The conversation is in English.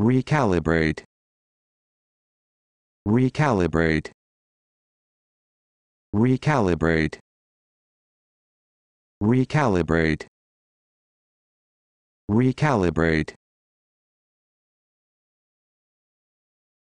recalibrate recalibrate recalibrate recalibrate recalibrate